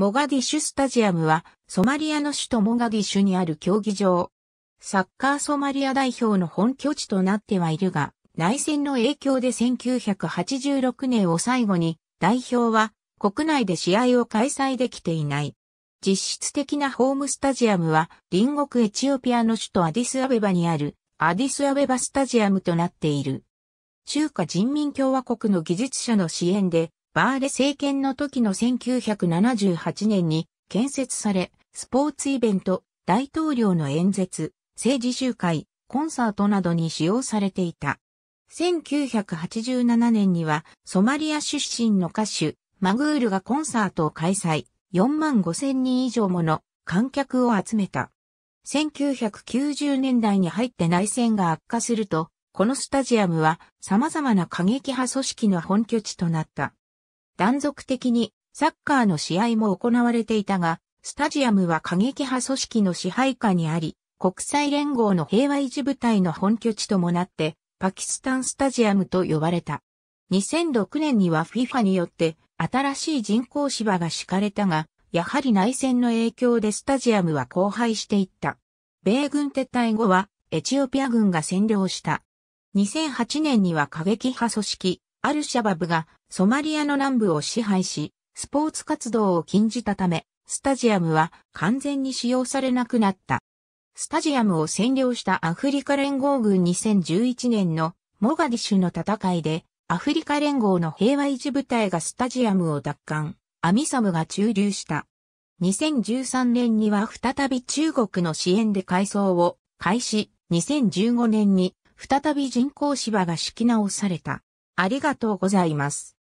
モガディシュスタジアムは、ソマリアの首都モガディシュにある競技場。サッカーソマリア代表の本拠地となってはいるが、内戦の影響で1986年を最後に、代表は国内で試合を開催できていない。実質的なホームスタジアムは、隣国エチオピアの首都アディスアベバにある、アディスアベバスタジアムとなっている。中華人民共和国の技術者の支援で、バーレ政権の時の1978年に建設され、スポーツイベント、大統領の演説、政治集会、コンサートなどに使用されていた。1987年にはソマリア出身の歌手、マグールがコンサートを開催、4万5千人以上もの観客を集めた。1990年代に入って内戦が悪化すると、このスタジアムは様々な過激派組織の本拠地となった。断続的にサッカーの試合も行われていたが、スタジアムは過激派組織の支配下にあり、国際連合の平和維持部隊の本拠地ともなって、パキスタンスタジアムと呼ばれた。2006年には FIFA によって新しい人工芝が敷かれたが、やはり内戦の影響でスタジアムは荒廃していった。米軍撤退後はエチオピア軍が占領した。2008年には過激派組織アルシャバブがソマリアの南部を支配し、スポーツ活動を禁じたため、スタジアムは完全に使用されなくなった。スタジアムを占領したアフリカ連合軍2011年のモガディシュの戦いで、アフリカ連合の平和維持部隊がスタジアムを奪還、アミサムが駐留した。2013年には再び中国の支援で改装を開始、2015年に再び人工芝が敷き直された。ありがとうございます。